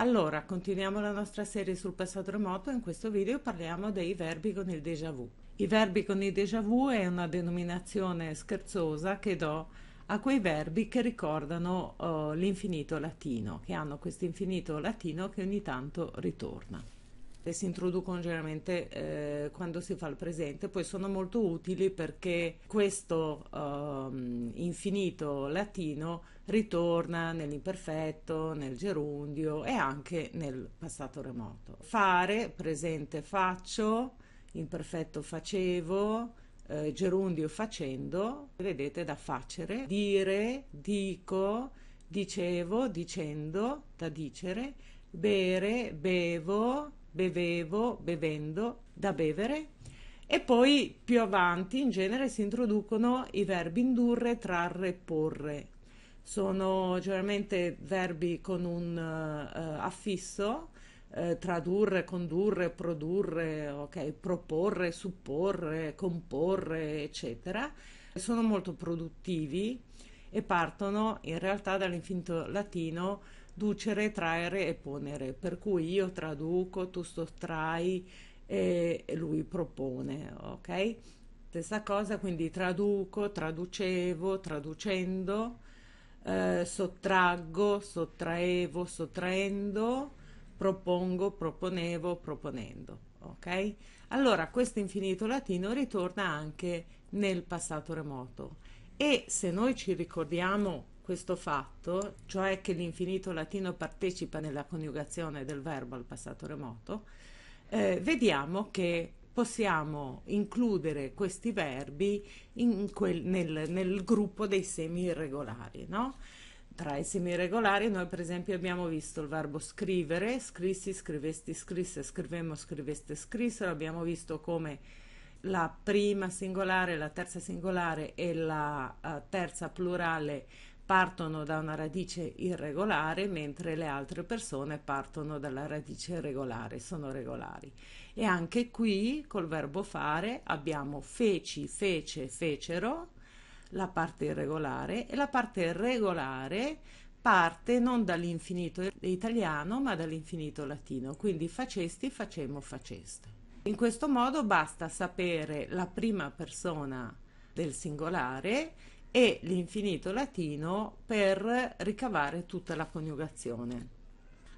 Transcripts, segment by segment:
Allora, continuiamo la nostra serie sul passato remoto. In questo video parliamo dei verbi con il déjà vu. I verbi con il déjà vu è una denominazione scherzosa che do a quei verbi che ricordano oh, l'infinito latino, che hanno questo infinito latino che ogni tanto ritorna che si introducono generalmente eh, quando si fa il presente, poi sono molto utili perché questo um, infinito latino ritorna nell'imperfetto, nel gerundio e anche nel passato remoto. Fare, presente faccio, imperfetto facevo, eh, gerundio facendo, vedete da facere, dire, dico, dicevo, dicendo, da dicere, bere, bevo, bevevo, bevendo, da bevere e poi più avanti in genere si introducono i verbi indurre, trarre, porre. Sono generalmente verbi con un uh, affisso, eh, tradurre, condurre, produrre, okay, proporre, supporre, comporre, eccetera. Sono molto produttivi e partono in realtà dall'infinito latino ducere, traere e ponere, per cui io traduco, tu sottrai e lui propone, ok? Stessa cosa, quindi traduco, traducevo, traducendo, eh, sottraggo, sottraevo, sottraendo, propongo, proponevo, proponendo, ok? Allora questo infinito latino ritorna anche nel passato remoto e se noi ci ricordiamo questo fatto, cioè che l'infinito latino partecipa nella coniugazione del verbo al passato remoto, eh, vediamo che possiamo includere questi verbi in quel, nel, nel, gruppo dei semi irregolari. No? Tra i semi irregolari noi per esempio abbiamo visto il verbo scrivere, scrissi, scrivesti, scrisse, scrivemmo, scriveste, scrissero, abbiamo visto come la prima singolare, la terza singolare e la uh, terza plurale partono da una radice irregolare, mentre le altre persone partono dalla radice regolare, sono regolari. E anche qui col verbo fare abbiamo feci, fece, fecero, la parte irregolare e la parte regolare parte non dall'infinito italiano ma dall'infinito latino, quindi facesti, facemmo, faceste. In questo modo basta sapere la prima persona del singolare e l'infinito latino per ricavare tutta la coniugazione.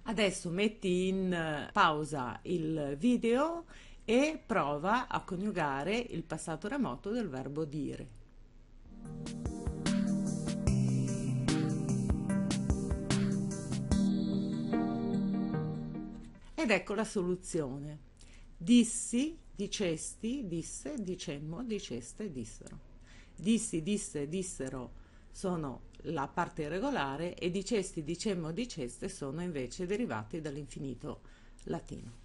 Adesso metti in eh, pausa il video e prova a coniugare il passato remoto del verbo dire. Ed ecco la soluzione. Dissi, dicesti, disse, dicemmo, diceste, dissero. Dissi, disse, dissero sono la parte regolare e dicesti, dicemmo, diceste sono invece derivati dall'infinito latino.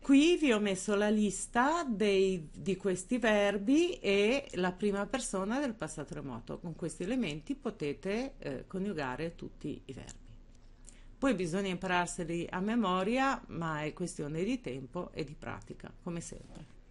Qui vi ho messo la lista dei, di questi verbi e la prima persona del passato remoto. Con questi elementi potete eh, coniugare tutti i verbi. Poi bisogna impararseli a memoria, ma è questione di tempo e di pratica, come sempre.